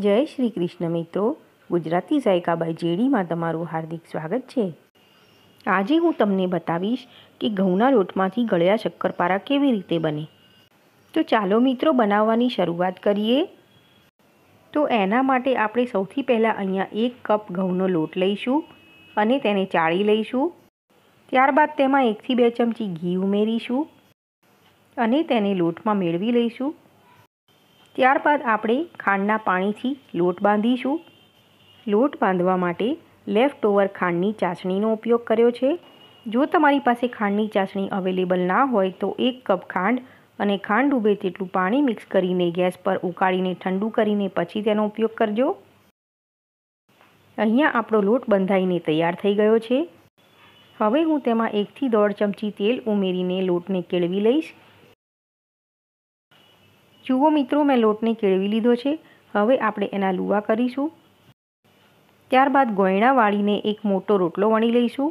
જય શ્રી કૃષ્ણ મિત્રો ગુજરાતી જાયકા બાય જેડીમાં તમારું હાર્દિક સ્વાગત છે આજે હું તમને બતાવીશ કે ઘઉંના લોટમાંથી ગળ્યા શક્કરપારા કેવી રીતે બને તો ચાલો મિત્રો બનાવવાની શરૂઆત કરીએ તો એના માટે આપણે સૌથી પહેલાં અહીંયા એક કપ ઘઉંનો લોટ લઈશું અને તેને ચાળી લઈશું ત્યારબાદ તેમાં એકથી બે ચમચી ઘી ઉમેરીશું અને તેને લોટમાં મેળવી લઈશું ત્યારબાદ આપણે ખાંડના પાણીથી લોટ બાંધીશું લોટ બાંધવા માટે લેફ્ટ ઓવર ખાંડની ચાસણીનો ઉપયોગ કર્યો છે જો તમારી પાસે ખાંડની ચાસણી અવેલેબલ ના હોય તો એક કપ ખાંડ અને ખાંડ ડૂબે તેટલું પાણી મિક્સ કરીને ગેસ પર ઉકાળીને ઠંડુ કરીને પછી તેનો ઉપયોગ કરજો અહીંયા આપણો લોટ બંધાઈને તૈયાર થઈ ગયો છે હવે હું તેમાં એકથી દોઢ ચમચી તેલ ઉમેરીને લોટને કેળવી લઈશ જુઓ મિત્રો મેં લોટને કેળવી લીધો છે હવે આપણે એના લુવા કરીશું ત્યારબાદ ગોયણા વાળીને એક મોટો રોટલો વણી લઈશું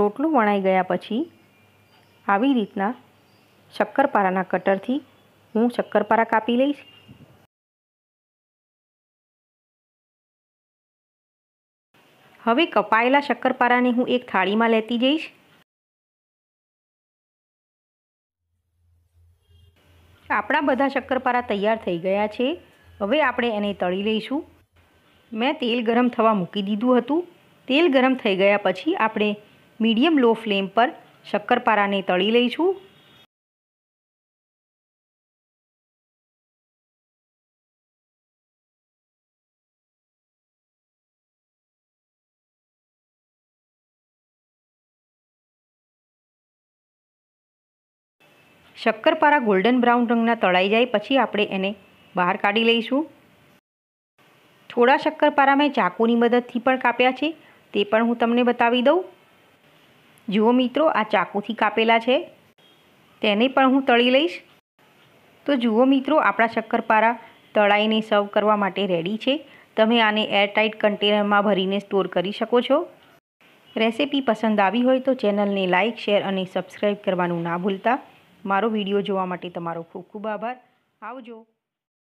રોટલો વણાઈ ગયા પછી આવી રીતના શક્કરપારાના કટરથી હું શક્કરપારા કાપી લઈશ હવે કપાયેલા શક્કરપારાને હું એક થાળીમાં લેતી જઈશ આપણા બધા શક્કરપારા તૈયાર થઈ ગયા છે હવે આપણે એને તળી લઈશું મેં તેલ ગરમ થવા મૂકી દીધું હતું તેલ ગરમ થઈ ગયા પછી આપણે મીડિયમ લો ફ્લેમ પર શક્કરપારાને તળી લઈશું શક્કરપારા ગોલ્ડન બ્રાઉન રંગના તળાઈ જાય પછી આપણે એને બહાર કાઢી લઈશું થોડા શક્કરપારા મેં ચાકુની મદદથી પણ કાપ્યા છે તે પણ હું તમને બતાવી દઉં જુઓ મિત્રો આ ચાકુથી કાપેલા છે તેને પણ હું તળી લઈશ તો જુઓ મિત્રો આપણા શક્કરપારા તળાઈને સર્વ કરવા માટે રેડી છે તમે આને એરટાઇટ કન્ટેનરમાં ભરીને સ્ટોર કરી શકો છો રેસીપી પસંદ આવી હોય તો ચેનલને લાઇક શેર અને સબસ્ક્રાઈબ કરવાનું ના ભૂલતા મારો વિડીયો જોવા માટે તમારો ખૂબ ખૂબ આભાર આવજો